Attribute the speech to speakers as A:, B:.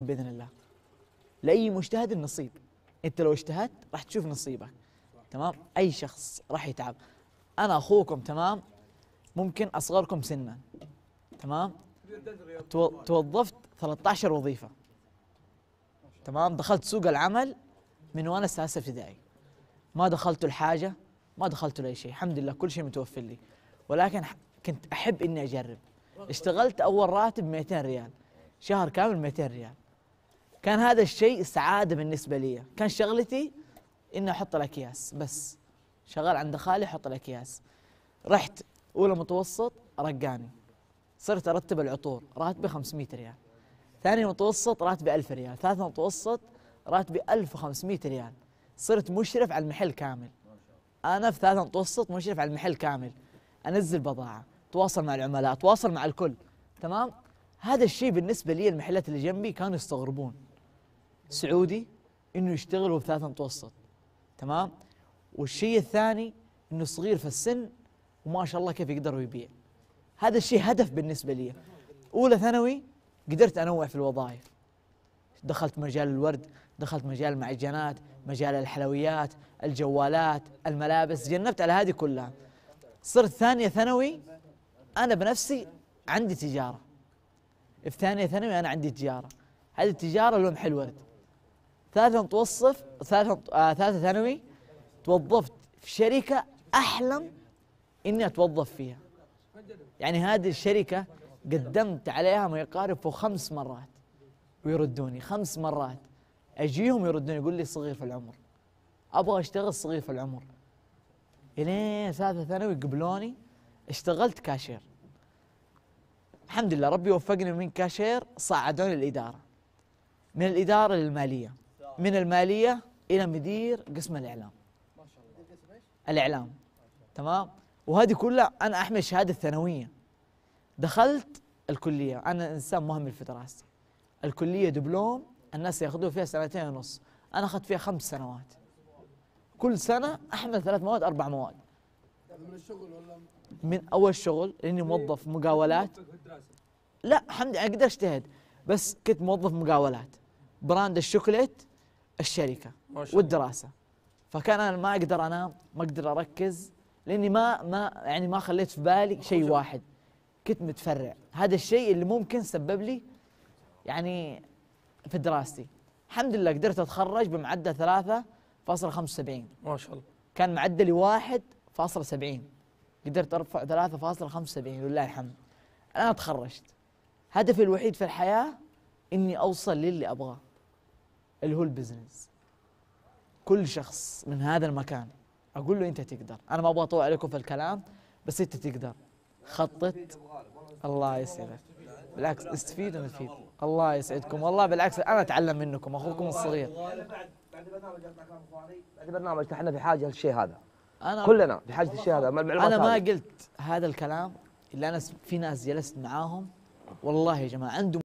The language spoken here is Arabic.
A: باذن الله لاي مجتهد النصيب انت لو اجتهدت راح تشوف نصيبك تمام اي شخص راح يتعب انا اخوكم تمام ممكن اصغركم سنا تمام توظفت 13 وظيفه تمام دخلت سوق العمل من وانا سادسه ابتدائي ما دخلت الحاجه ما دخلت لاي شيء الحمد لله كل شيء متوفر لي ولكن كنت احب اني اجرب اشتغلت اول راتب 200 ريال شهر كامل 200 ريال كان هذا الشيء سعاده بالنسبه لي كان شغلتي اني احط الاكياس بس شغال عند خالي احط الاكياس رحت اولى متوسط رقاني صرت ارتب العطور راتبي 500 ريال ثاني متوسط راتبي 1000 ريال ثالث متوسط راتبي 1500 ريال صرت مشرف على المحل كامل انا في ثالث متوسط مشرف على المحل كامل انزل بضاعه اتواصل مع العملاء اتواصل مع الكل تمام هذا الشيء بالنسبه لي المحلات اللي جنبي كانوا يستغربون سعودي انه يشتغل بثلاثة متوسط تمام والشيء الثاني انه صغير في السن وما شاء الله كيف يقدر يبيع هذا الشيء هدف بالنسبه لي اولى ثانوي قدرت انوع في الوظائف دخلت مجال الورد دخلت مجال المعجنات مجال الحلويات الجوالات الملابس جنبت على هذه كلها صرت ثانية ثانوي أنا بنفسي عندي تجارة في ثانية ثانوي أنا عندي تجارة هذه التجارة حلو ورد ثالثا توصف ثالثا آه ثالثة ثانوي توظفت في شركة أحلم إني أتوظف فيها يعني هذه الشركة قدمت عليها ما يقارب فوق خمس مرات ويردوني خمس مرات أجيهم يردوني يقول لي صغير في العمر أبغى أشتغل صغير في العمر إلين ثالثة ثانوي قبلوني اشتغلت كاشير الحمد لله ربي وفقني من كاشير صعدوني الإدارة من الإدارة للمالية من الماليه الى مدير قسم الاعلام ما شاء الله الاعلام تمام وهذه كلها انا احمل شهاده ثانويه دخلت الكليه انا انسان مهمل في دراستي الكليه دبلوم الناس ياخذوه فيها سنتين ونص انا اخذت فيها خمس سنوات كل سنه احمل ثلاث مواد اربع مواد من الشغل ولا من اول شغل لاني موظف مقاولات لا الحمد لله اقدر اجتهد بس كنت موظف مقاولات براند الشوكولات الشركه والدراسه فكان انا ما اقدر انام ما اقدر اركز لاني ما ما يعني ما خليت في بالي شيء واحد كنت متفرع هذا الشيء اللي ممكن سبب لي يعني في دراستي الحمد لله قدرت اتخرج بمعدل 3.75 ما شاء الله كان معدلي 1.70 قدرت ارفع 3.75 لله الحمد انا تخرجت هدفي الوحيد في الحياه اني اوصل للي ابغاه اللي هو البزنس كل شخص من هذا المكان اقول له انت تقدر انا ما ابغى اطول عليكم في الكلام بس انت تقدر خطط الله يسعدك بالعكس استفيد ونفيد الله يسعدكم والله بالعكس انا اتعلم منكم اخوكم الصغير بعد برنامج احنا في حاجه للشيء هذا أنا كلنا في حاجه هذا انا ما قلت هذا الكلام الا انا في ناس جلست معاهم والله يا جماعه عندهم